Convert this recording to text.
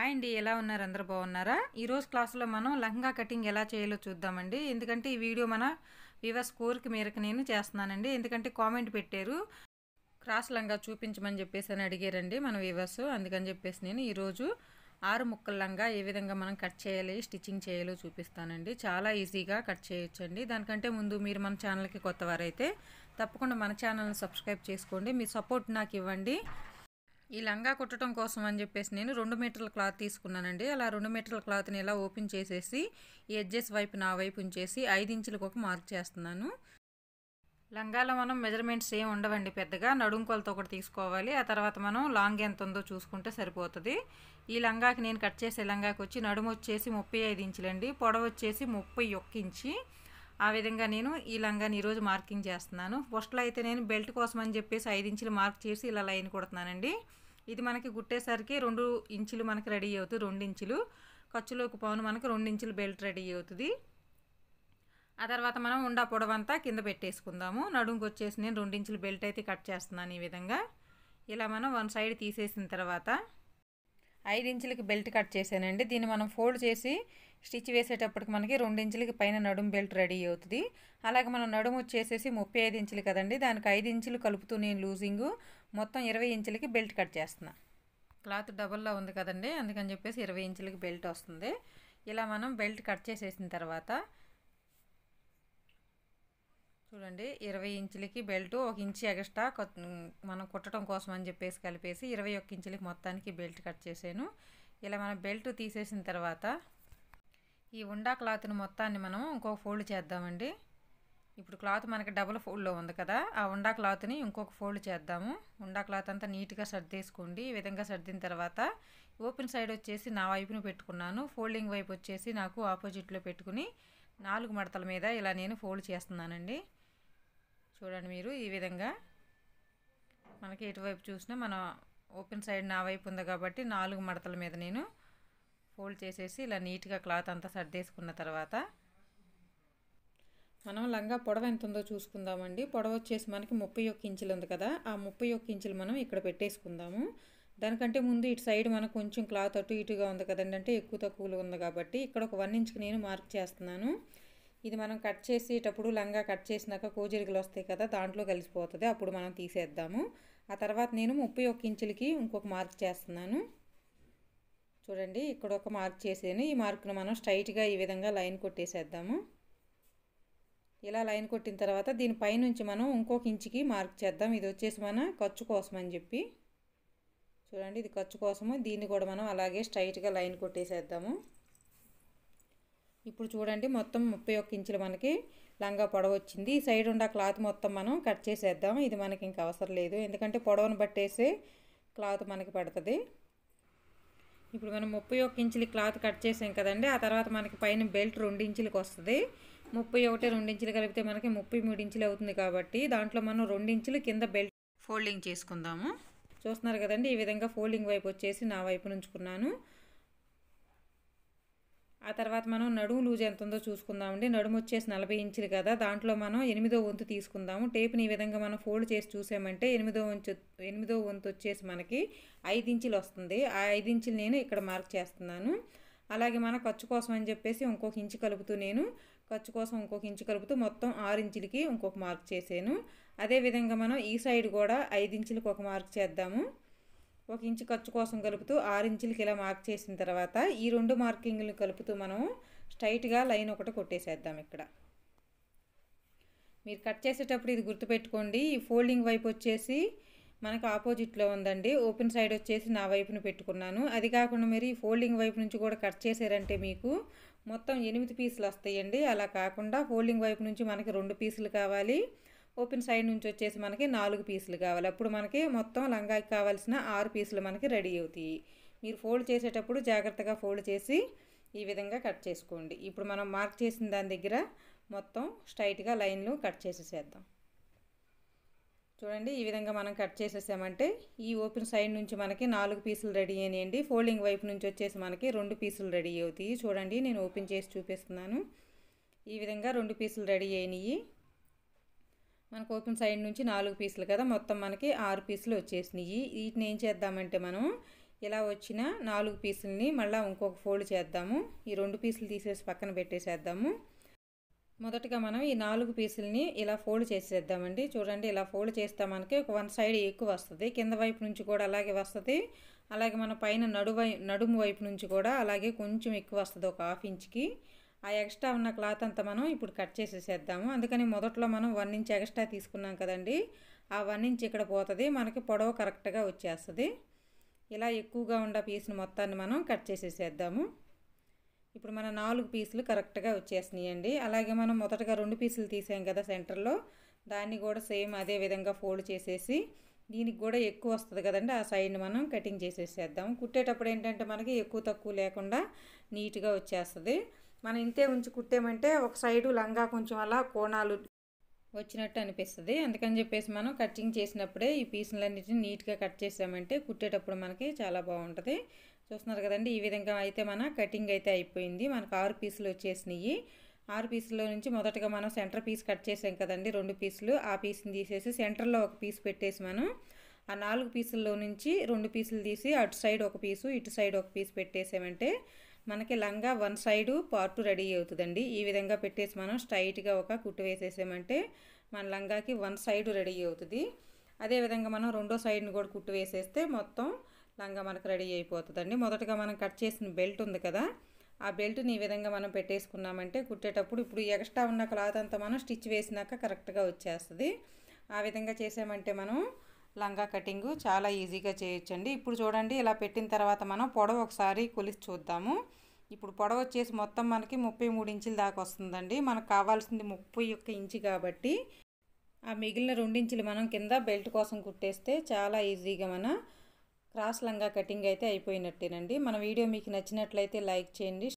hi అండి ఎలా ఉన్నారు అందరూ బాగున్నారా ఈరోజు క్లాస్లో మనం లంగా కటింగ్ ఎలా చేయాలో చూద్దామండి ఎందుకంటే ఈ వీడియో మన వివర్స్ కోరిక మేరకు నేను చేస్తున్నానండి ఎందుకంటే కామెంట్ పెట్టారు క్రాస్ లంగా చూపించమని చెప్పేసి అని అడిగారండి మన వివర్స్ అందుకని చెప్పేసి నేను ఈరోజు ఆరు ముక్కల లంగా ఏ విధంగా మనం కట్ చేయాలి స్టిచ్చింగ్ చేయాలో చూపిస్తానండి చాలా ఈజీగా కట్ చేయొచ్చండి దానికంటే ముందు మీరు మన ఛానల్కి కొత్తవారైతే తప్పకుండా మన ఛానల్ని సబ్స్క్రైబ్ చేసుకోండి మీ సపోర్ట్ నాకు ఇవ్వండి ఈ లంగా కుట్టడం కోసం అని చెప్పేసి నేను రెండు మీటర్ల క్లాత్ తీసుకున్నానండి అలా రెండు మీటర్ల క్లాత్ని ఇలా ఓపెన్ చేసేసి ఈ ఎడ్జెస్ వైపు నా వైపు ఉంచేసి ఐదు ఇంచులకు ఒక మార్క్ చేస్తున్నాను లంగాలో మనం మెజర్మెంట్స్ ఏమి ఉండవండి పెద్దగా నడుం కొలతో ఒకటి తీసుకోవాలి ఆ తర్వాత మనం లాంగ్ ఎంత ఉందో చూసుకుంటే సరిపోతుంది ఈ లంగాకి నేను కట్ చేసే లంగాకి వచ్చి నడుము వచ్చేసి ముప్పై ఐదు ఇంచులండి పొడవ వచ్చేసి ముప్పై ఒక్క ఇంచి ఆ విధంగా నేను ఈ లంగాని ఈరోజు మార్కింగ్ చేస్తున్నాను ఫస్ట్లో అయితే నేను బెల్ట్ కోసం అని చెప్పేసి ఐదు ఇంచులు మార్క్ చేసి ఇలా లైన్ కొడుతున్నానండి ఇది మనకి గుట్టేసరికి రెండు ఇంచులు మనకి రెడీ అవుతుంది రెండు ఇంచులు ఖర్చులోకి పౌను మనకు రెండు ఇంచులు బెల్ట్ రెడీ అవుతుంది ఆ తర్వాత మనం ఉండా పొడవంతా కింద పెట్టేసుకుందాము నడుముకి వచ్చేసి నేను రెండించులు బెల్ట్ అయితే కట్ చేస్తున్నాను ఈ విధంగా ఇలా మనం వన్ సైడ్ తీసేసిన తర్వాత ఇంచులకి బెల్ట్ కట్ చేశానండి దీన్ని మనం ఫోల్డ్ చేసి స్టిచ్ వేసేటప్పటికి మనకి ఇంచులకి పైన నడుము బెల్ట్ రెడీ అవుతుంది అలాగే మనం నడుము వచ్చేసేసి ముప్పై ఐదు ఇంచులు కదండి దానికి ఐదు ఇంచులు కలుపుతూ నేను లూజింగు మొత్తం ఇరవై ఇంచులకి బెల్ట్ కట్ చేస్తున్నా క్లాత్ డబుల్లో ఉంది కదండి అందుకని చెప్పేసి ఇరవై ఇంచులకి బెల్ట్ వస్తుంది ఇలా మనం బెల్ట్ కట్ చేసేసిన తర్వాత చూడండి ఇరవై ఇంచులకి బెల్ట్ ఒక ఇంచు ఎగస్ట్రా మనం కుట్టడం కోసం అని చెప్పేసి కలిపేసి ఇరవై ఒక్క ఇంచులకి మొత్తానికి బెల్ట్ కట్ చేశాను ఇలా మనం బెల్ట్ తీసేసిన తర్వాత ఈ ఉండా క్లాత్ని మొత్తాన్ని మనం ఇంకో ఫోల్డ్ చేద్దామండి ఇప్పుడు క్లాత్ మనకి డబుల్ ఫోల్డ్లో ఉంది కదా ఆ ఉండా క్లాత్ని ఇంకొక ఫోల్డ్ చేద్దాము ఉండా క్లాత్ అంతా నీట్గా సర్దేసుకోండి ఈ విధంగా సర్దిన తర్వాత ఓపెన్ సైడ్ వచ్చేసి నా వైపును పెట్టుకున్నాను ఫోల్డింగ్ వైపు వచ్చేసి నాకు ఆపోజిట్లో పెట్టుకుని నాలుగు మడతల మీద ఇలా నేను ఫోల్డ్ చేస్తున్నానండి చూడండి మీరు ఈ విధంగా మనకి ఎటువైపు చూసినా మన ఓపెన్ సైడ్ నా వైపు ఉంది కాబట్టి నాలుగు మడతల మీద నేను ఫోల్డ్ చేసేసి ఇలా నీట్గా క్లాత్ అంతా సర్దేసుకున్న తర్వాత మనం లంగా పొడవ ఎంత ఉందో చూసుకుందామండి పొడవ వచ్చేసి మనకి ముప్పై ఒక్క ఇంచులు ఉంది కదా ఆ ముప్పై ఒక్క ఇంచులు మనం ఇక్కడ పెట్టేసుకుందాము దానికంటే ముందు ఇటు సైడ్ మనకు కొంచెం క్లాత్ అటు ఇటుగా ఉంది కదండి అంటే ఎక్కువ తక్కువలు ఉంది కాబట్టి ఇక్కడ ఒక వన్ ఇంచ్కి నేను మార్క్ చేస్తున్నాను ఇది మనం కట్ చేసేటప్పుడు లంగా కట్ చేసినాక కోజరికలు వస్తాయి కదా దాంట్లో కలిసిపోతుంది అప్పుడు మనం తీసేద్దాము ఆ తర్వాత నేను ముప్పై ఒక్క ఇంచులకి ఇంకొక మార్క్ చేస్తున్నాను చూడండి ఇక్కడ ఒక మార్క్ చేసేను ఈ మార్కును మనం స్ట్రైట్గా ఈ విధంగా లైన్ కొట్టేసేద్దాము ఇలా లైన్ కొట్టిన తర్వాత దీనిపైనుంచి మనం ఇంకొక ఇంచుకి మార్క్ చేద్దాం ఇది వచ్చేసి మన ఖర్చు కోసం అని చెప్పి చూడండి ఇది ఖర్చు కోసము దీన్ని కూడా మనం అలాగే స్ట్రైట్గా లైన్ కొట్టేసేద్దాము ఇప్పుడు చూడండి మొత్తం ముప్పై ఒక్క ఇంచులు మనకి లంగా పొడవ వచ్చింది ఈ సైడ్ ఉన్న క్లాత్ మొత్తం మనం కట్ చేసేద్దాం ఇది మనకి ఇంకా అవసరం లేదు ఎందుకంటే పొడవను బట్టేసి క్లాత్ మనకి పడుతుంది ఇప్పుడు మనం ముప్పై ఒక్క ఇంచులు క్లాత్ కట్ చేసాం కదండి ఆ తర్వాత మనకి పైన బెల్ట్ రెండు ఇంచులకు వస్తుంది ముప్పై ఒకటి రెండించులు కలిపితే మనకి ముప్పై మూడు ఇంచులు అవుతుంది కాబట్టి దాంట్లో మనం రెండించులు కింద బెల్ట్ ఫోల్డింగ్ చేసుకుందాము చూస్తున్నారు కదండి ఈ విధంగా ఫోల్డింగ్ వైపు వచ్చేసి నా వైపు నుంచుకున్నాను ఆ తర్వాత మనం నడుము లూజ్ ఎంత ఉందో చూసుకుందామండి నడుము వచ్చేసి నలభై ఇంచులు కదా దాంట్లో మనం ఎనిమిదో వంతు తీసుకుందాము టేప్ని ఈ విధంగా మనం ఫోల్డ్ చేసి చూసామంటే ఎనిమిదో వంచు ఎనిమిదో వంతు వచ్చేసి మనకి ఐదు ఇంచులు వస్తుంది ఆ ఐదు ఇంచులు నేను ఇక్కడ మార్క్ చేస్తున్నాను అలాగే మన ఖర్చు కోసం అని చెప్పేసి ఇంకొక ఇంచు కలుపుతూ నేను ఖర్చు కోసం ఇంకొక ఇంచు కలుపుతూ మొత్తం ఆరు ఇంచులకి ఇంకొక మార్క్ చేశాను అదేవిధంగా మనం ఈ సైడ్ కూడా ఐదు ఇంచులకి ఒక మార్క్ చేద్దాము ఒక ఇంచు ఖర్చు కోసం కలుపుతూ ఆరు ఇంచులకి ఇలా మార్క్ చేసిన తర్వాత ఈ రెండు మార్కింగ్లు కలుపుతూ మనం స్ట్రైట్గా లైన్ ఒకటి కొట్టేసేద్దాం ఇక్కడ మీరు కట్ చేసేటప్పుడు ఇది గుర్తుపెట్టుకోండి ఈ ఫోల్డింగ్ వైపు వచ్చేసి మనకు ఆపోజిట్లో ఉందండి ఓపెన్ సైడ్ వచ్చేసి నా వైపును పెట్టుకున్నాను అది కాకుండా మీరు ఈ ఫోల్డింగ్ వైపు నుంచి కూడా కట్ చేశారంటే మీకు మొత్తం ఎనిమిది పీసులు వస్తాయండి అలా కాకుండా ఫోల్డింగ్ వైపు నుంచి మనకి రెండు పీసులు కావాలి ఓపెన్ సైడ్ నుంచి వచ్చేసి మనకి నాలుగు పీసులు కావాలి అప్పుడు మనకి మొత్తం లంగాకి కావాల్సిన ఆరు పీసులు మనకి రెడీ అవుతాయి మీరు ఫోల్డ్ చేసేటప్పుడు జాగ్రత్తగా ఫోల్డ్ చేసి ఈ విధంగా కట్ చేసుకోండి ఇప్పుడు మనం మార్క్ చేసిన దాని దగ్గర మొత్తం స్ట్రైట్గా లైన్లు కట్ చేసేసేద్దాం చూడండి ఈ విధంగా మనం కట్ చేసేసామంటే ఈ ఓపెన్ సైడ్ నుంచి మనకి నాలుగు పీసులు రెడీ అయినాయండి ఫోల్డింగ్ వైపు నుంచి వచ్చేసి మనకి రెండు పీసులు రెడీ అవుతాయి చూడండి నేను ఓపెన్ చేసి చూపిస్తున్నాను ఈ విధంగా రెండు పీసులు రెడీ అయినాయి మనకు ఓపెన్ సైడ్ నుంచి నాలుగు పీసులు కదా మొత్తం మనకి ఆరు పీసులు వచ్చేసినాయి వీటిని ఏం చేద్దామంటే మనం ఇలా వచ్చిన నాలుగు పీసుల్ని మళ్ళీ ఇంకొక ఫోల్డ్ చేద్దాము ఈ రెండు పీసులు తీసేసి పక్కన పెట్టేసేద్దాము మొదటగా మనం ఈ నాలుగు పీసుల్ని ఇలా ఫోల్డ్ చేసేద్దామండి చూడండి ఇలా ఫోల్డ్ చేస్తే మనకి ఒక వన్ సైడ్ ఎక్కువ వస్తుంది కింద వైపు నుంచి కూడా అలాగే వస్తుంది అలాగే మన పైన నడువై నడుము వైపు నుంచి కూడా అలాగే కొంచెం ఎక్కువ వస్తుంది ఒక హాఫ్ ఇంచ్కి ఆ ఎక్స్ట్రా ఉన్న క్లాత్ అంతా మనం ఇప్పుడు కట్ చేసేసేద్దాము అందుకని మొదట్లో మనం వన్ ఇంచ్ ఎక్స్ట్రా తీసుకున్నాం కదండి ఆ వన్ ఇంచ్ ఇక్కడ పోతుంది మనకి పొడవు కరెక్ట్గా వచ్చేస్తుంది ఇలా ఎక్కువగా ఉన్న పీస్ని మొత్తాన్ని మనం కట్ చేసేసేద్దాము ఇప్పుడు మన నాలుగు పీసులు కరెక్ట్గా వచ్చేసినాయండి అలాగే మనం మొదటగా రెండు పీసులు తీసాం కదా సెంటర్లో దాన్ని కూడా సేమ్ అదే విధంగా ఫోల్డ్ చేసేసి దీనికి కూడా ఎక్కువ వస్తుంది కదండి ఆ సైడ్ని మనం కటింగ్ చేసేసేద్దాం కుట్టేటప్పుడు ఏంటంటే మనకి ఎక్కువ తక్కువ లేకుండా నీట్గా వచ్చేస్తుంది మనం ఇంతే ఉంచి కుట్టామంటే ఒక సైడు లంగా కొంచెం అలా కోణాలు వచ్చినట్టు అనిపిస్తుంది అందుకని చెప్పేసి మనం కటింగ్ చేసినప్పుడే ఈ పీసులన్నిటిని నీట్గా కట్ చేసామంటే కుట్టేటప్పుడు మనకి చాలా బాగుంటుంది చూస్తున్నారు కదండి ఈ విధంగా అయితే మన కటింగ్ అయితే అయిపోయింది మనకు ఆరు పీసులు వచ్చేసినాయి ఆరు పీసులో నుంచి మొదటగా మనం సెంటర్ పీస్ కట్ చేసాం కదండి రెండు పీసులు ఆ పీస్ని తీసేసి సెంటర్లో ఒక పీస్ పెట్టేసి మనం ఆ నాలుగు పీసుల్లో నుంచి రెండు పీసులు తీసి అటు సైడ్ ఒక పీసు ఇటు సైడ్ ఒక పీస్ పెట్టేసామంటే మనకి లంగా వన్ సైడు పార్ట్ రెడీ అవుతుందండి ఈ విధంగా పెట్టేసి మనం స్ట్రైట్గా ఒక కుట్టు వేసేసామంటే మన లంగాకి వన్ సైడ్ రెడీ అవుతుంది అదేవిధంగా మనం రెండో సైడ్ని కూడా కుట్టు వేసేస్తే మొత్తం లంగా మనకు రెడీ అయిపోతుందండి మొదటగా మనం కట్ చేసిన బెల్ట్ ఉంది కదా ఆ బెల్ట్ని ఈ విధంగా మనం పెట్టేసుకున్నామంటే కుట్టేటప్పుడు ఇప్పుడు ఎక్స్ట్రా ఉన్న క్లాత్ అంతా మనం స్టిచ్ వేసినాక కరెక్ట్గా వచ్చేస్తుంది ఆ విధంగా చేసామంటే మనం లంగా కటింగ్ చాలా ఈజీగా చేయొచ్చండి ఇప్పుడు చూడండి ఇలా పెట్టిన తర్వాత మనం పొడవు ఒకసారి కొలిసి చూద్దాము ఇప్పుడు పొడవు వచ్చేసి మొత్తం మనకి ముప్పై మూడు ఇంచుల దాకా వస్తుందండి మనకు కావాల్సింది ముప్పై ఒక్క ఇంచు కాబట్టి ఆ మిగిలిన రెండించులు మనం కింద బెల్ట్ కోసం కుట్టేస్తే చాలా ఈజీగా మన క్రాస్ లంగా కటింగ్ అయితే అయిపోయినట్టేనండి మన వీడియో మీకు నచ్చినట్లయితే లైక్ చేయండి